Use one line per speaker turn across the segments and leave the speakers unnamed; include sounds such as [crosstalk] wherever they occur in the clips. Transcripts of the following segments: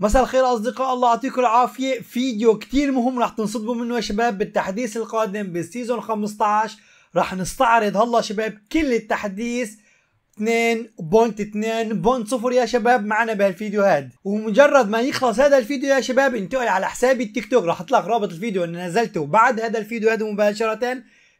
مساء الخير اصدقاء الله يعطيكم العافيه فيديو كتير مهم رح تنصدموا منه يا شباب بالتحديث القادم بالسيزون 15 رح نستعرض هلا شباب كل التحديث 2.2.0 يا شباب معنا بهالفيديو هاد ومجرد ما يخلص هذا الفيديو يا شباب انتقل على حسابي التيك توك رح اطلق رابط الفيديو اللي نزلته بعد هذا الفيديو هذا مباشره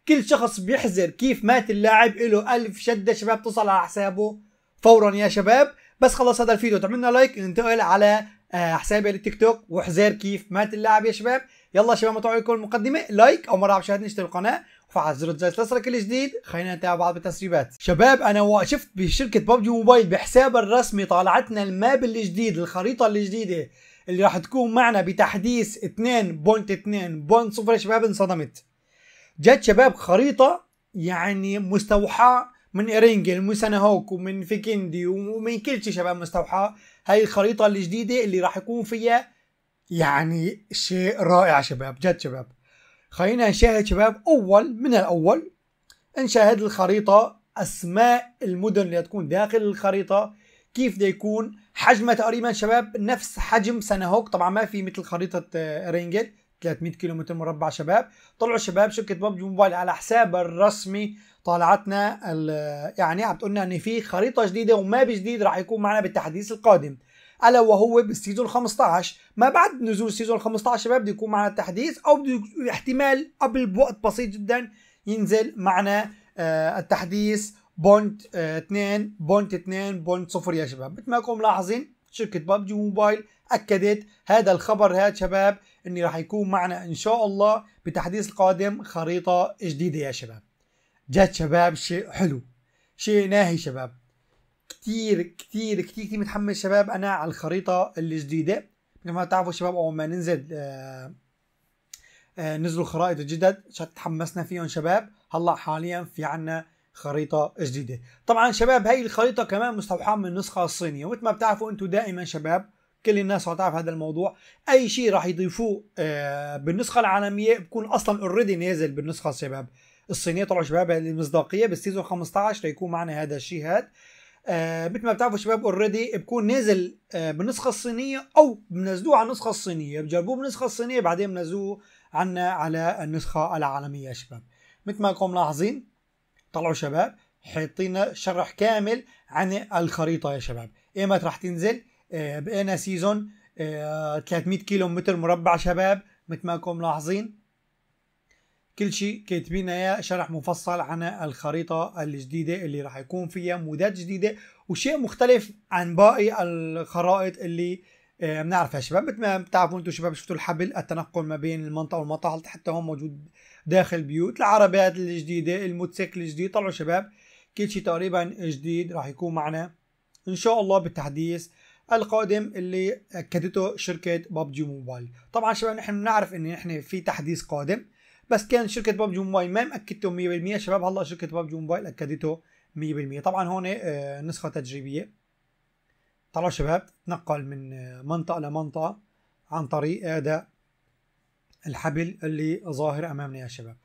كل شخص بيحذر كيف مات اللاعب له ألف شده شباب تصل على حسابه فورا يا شباب بس خلص هذا الفيديو تعملنا لايك ننتقل على حسابي التيك توك وحزير كيف مات اللاعب يا شباب يلا شباب شباب متابعين لكم المقدمه لايك او مرة مشاهدين اشتركوا القناه وفعل زر الجرس لصلك الجديد خلينا نتابع بعض التسريبات شباب انا شفت بشركه ببجي موبايل بحسابها الرسمي طالعتنا الماب الجديد الخريطه الجديده اللي راح تكون معنا بتحديث 2.2.0 شباب انصدمت جت شباب خريطه يعني مستوحاه من إرينجل يعني ومن سانهوك ومن فيكندي ومن كل شيء شباب مستوحى هاي الخريطة الجديدة اللي راح يكون فيها يعني شيء رائع شباب جد شباب خلينا نشاهد شباب أول من الأول نشاهد الخريطة أسماء المدن اللي تكون داخل الخريطة كيف ده يكون حجمها تقريبا شباب نفس حجم سنهوك طبعا ما في مثل خريطة ارينجل آه، 300 كيلو متر مربع شباب طلعوا شباب شركه ببجي موبايل على حسابها الرسمي طالعتنا يعني عم تقولنا ان في خريطه جديده وماب جديد راح يكون معنا بالتحديث القادم الا وهو بالسيزون 15 ما بعد نزول سيزون 15 شباب بده يكون معنا التحديث او بده احتمال قبل بوقت بسيط جدا ينزل معنا آه، التحديث بونت 2 آه، بونت 2 بونت 0 يا شباب مثل ما كنتم ملاحظين شركه ببجي موبايل اكدت هذا الخبر هذا شباب اني راح يكون معنا ان شاء الله بتحديث القادم خريطه جديده يا شباب جد شباب شيء حلو شيء ناهي شباب كتير كتير كتير كتير متحمس شباب انا على الخريطه الجديده مثل ما تعرفوا شباب اول ما ننزل آآ آه، آآ آه، نزلوا خرائط الجدد تحمسنا فيهم شباب هلا حاليا في عنا خريطة جديدة طبعا شباب هاي الخريطة كمان مستوحاة من النسخة الصينية ومثل ما بتعرفوا انتم دائما شباب كل الناس هتعرف هذا الموضوع اي شيء راح يضيفوه آه، بالنسخه العالميه بكون اصلا اوريدي نازل بالنسخه الشباب الصينيه طلعوا شباب المصداقيه بالسيزون 15 ليكون معنا هذا الشيء هذا آه مثل ما بتعرفوا شباب اوريدي بكون نازل آه بالنسخه الصينيه او بنزلوه على النسخه الصينيه بجربوه بالنسخه الصينيه بعدين بنزلوه عنا على النسخه العالميه يا شباب مثل ما راكم ملاحظين طلعوا شباب حاطين شرح كامل عن الخريطه يا شباب ايمت راح تنزل آه، بقينا سيزون آه، 300 كيلو متر مربع شباب مثل ما كنتم ملاحظين كل شيء كاتبين اياه شرح مفصل عن الخريطه الجديده اللي راح يكون فيها مودات جديده وشيء مختلف عن باقي الخرائط اللي آه، بنعرفها شباب مثل ما بتعرفوا انتم شباب شفتوا الحبل التنقل ما بين المنطقه والمطاحل حتى هون موجود داخل البيوت العربيات الجديده الموتوسيكل الجديد طلعوا شباب كل شيء تقريبا جديد راح يكون معنا ان شاء الله بالتحديث القادم اللي اكدته شركه ببجي موبايل طبعا شباب نحن بنعرف ان نحن في تحديث قادم بس كان شركه ببجي موبايل ما مأكدته 100% شباب هلا شركه ببجي موبايل اكدته 100% طبعا هون آه، نسخه تجريبيه طلعوا شباب تنقل من آه، منطقه لمنطقه عن طريق هذا الحبل اللي ظاهر امامنا يا شباب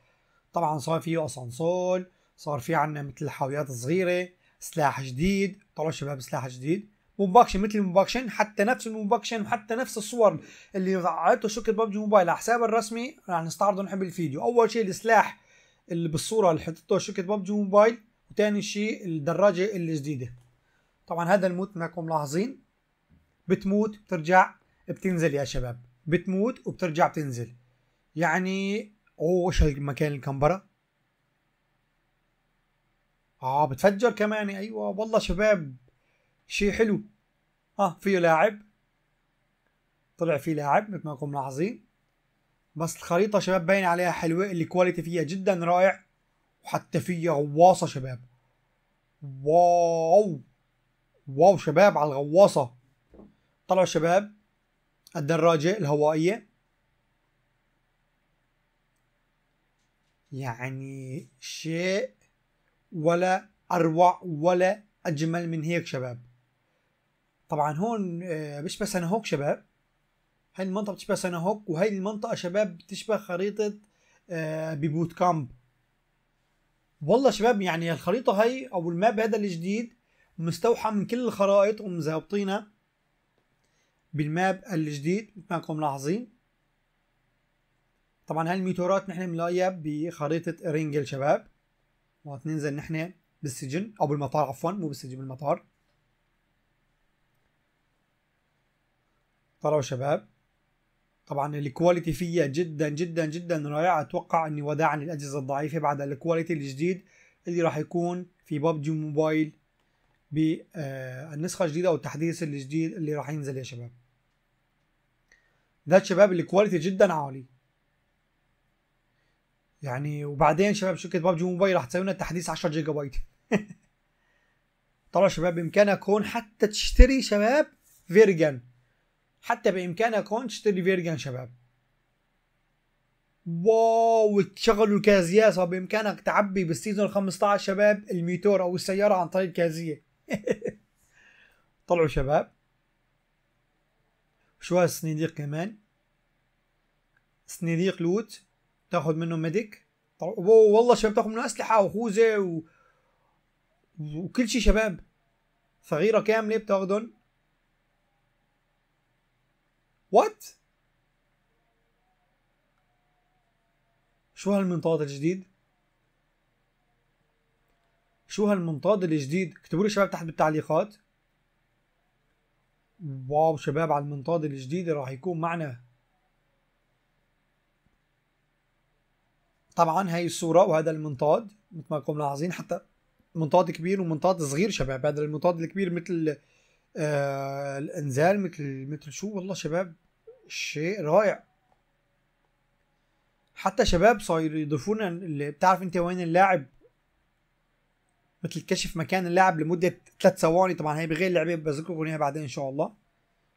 طبعا صار فيه اسانسول صار في عندنا مثل حاويات صغيره سلاح جديد طلعوا شباب سلاح جديد مباكشن مثل المباكشن حتى نفس المباكشن وحتى نفس الصور اللي عرضته شركه ببجي موبايل على حساب الرسمي راح نستعرضه نحب الفيديو اول شيء السلاح اللي بالصوره اللي حطته شركه ببجي موبايل وثاني شيء الدراجه الجديده طبعا هذا الموت انكم ملاحظين بتموت بترجع بتنزل يا شباب بتموت وبترجع بتنزل يعني اوه وش هالمكان الكمبره اه بتفجر كمان ايوه والله شباب شيء حلو اه فيه لاعب طلع فيه لاعب مثل ما انكم ملاحظين بس الخريطة شباب باين عليها حلوة الكواليتي فيها جدا رائع وحتى فيها غواصة شباب واو واو شباب على الغواصة طلعوا شباب الدراجة الهوائية يعني شيء ولا أروع ولا أجمل من هيك شباب طبعا هون انا آه، هوك شباب هاي المنطقة بتشبه هوك وهي المنطقة شباب بتشبه خريطة آه، ببوت كامب والله شباب يعني الخريطة هاي أو الماب هذا الجديد مستوحى من كل الخرائط ومزابطينها بالماب الجديد مثل ما انكم ملاحظين طبعا هاي الميتورات نحن بنلاقيها بخريطة رينجل شباب وقت ننزل نحن بالسجن أو بالمطار عفوا مو بالسجن بالمطار ترى شباب طبعا الكواليتي فيها جدا جدا جدا رائعه اتوقع اني وداعا للاجهزه الضعيفه بعد الكواليتي الجديد اللي راح يكون في ببجي موبايل بالنسخه الجديده او التحديث الجديد اللي راح ينزل يا شباب ذات شباب الكواليتي جدا عالي يعني وبعدين شباب شركه ببجي موبايل راح تسوي لنا تحديث 10 جيجا بايت طلع [laughs] شباب بامكانك هون حتى تشتري شباب فيرجن حتى بامكانك هون تشتري فيرجن شباب واو تشغلوا الكازية صار بامكانك تعبي بالسيزون 15 شباب الميتور او السيارة عن طريق الكازية [laughs] طلعوا شباب شو هالصناديق كمان صناديق لوت تاخذ منه ميديك والله شباب تاخذ منه اسلحه وخوذه و... وكل شيء شباب صغيره كامله بتاخذهم وات شو هالمنطاد الجديد شو هالمنطاد الجديد اكتبوا لي شباب تحت بالتعليقات واو شباب على المنطاد الجديد راح يكون معنا طبعا هاي الصورة وهذا المنطاد مثل ما كنتم لاحظين حتى منطاد كبير ومنطاد صغير شباب هذا المنطاد الكبير مثل آه، الانزال مثل مثل شو والله شباب شيء رائع حتى شباب صاير يضيفون اللي بتعرف انت وين اللاعب مثل كشف مكان اللاعب لمده ثلاث ثواني طبعا هي بغير لعبة بذكركم اياها بعدين ان شاء الله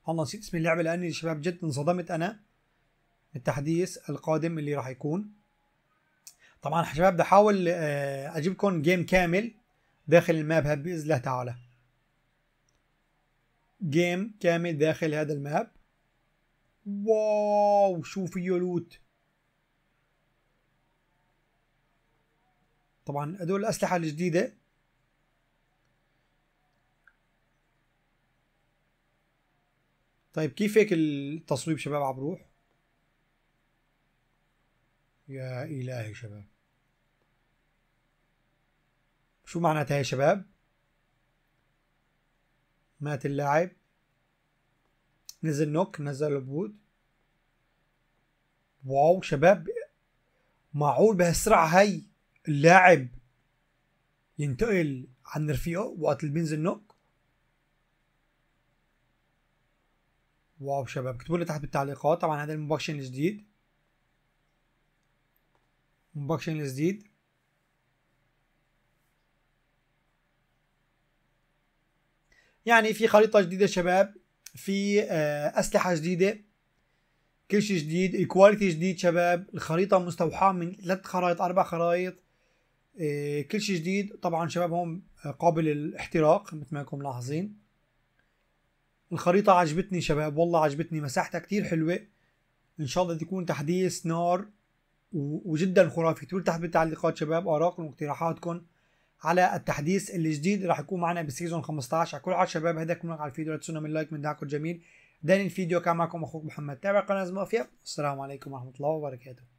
والله نسيت اسم اللعبه لاني شباب جد انصدمت انا التحديث القادم اللي راح يكون طبعا شباب بدي اجيب آه، اجيبكم جيم كامل داخل الماب باذن الله تعالى جيم كامل داخل هذا الماب واو شو فيه لوت طبعا هدول الأسلحة الجديدة طيب كيف هيك التصويب شباب عبروح يا إلهي شباب شو معناتها يا شباب مات اللاعب نزل نوك نزل بوت واو شباب معقول بهالسرعة هي اللاعب ينتقل عن رفيقه وقت اللي بينزل نوك واو شباب اكتبوا لي تحت بالتعليقات طبعا هذا المباكشن الجديد المباكشن الجديد يعني في خريطه جديده شباب في آه، اسلحه جديده كل شيء جديد الكواليتي جديد شباب الخريطه مستوحاه من ثلاث خرائط اربع خرائط آه، كل شيء جديد طبعا شباب هون قابل للاحتراق مثل ما انكم ملاحظين الخريطة عجبتني شباب والله عجبتني مساحتها كتير حلوة ان شاء الله تكون تحديث نار وجدا خرافي تقول تحت بالتعليقات شباب اراكم واقتراحاتكم على التحديث الجديد اللي راح يكون معنا بسيزون 15 على كل عاد شباب هذا كمان على الفيديو لا تنسونا من لايك من دعمكم الجميل داني الفيديو كان معكم اخوك محمد تابع قناه زمافيا السلام عليكم ورحمه الله وبركاته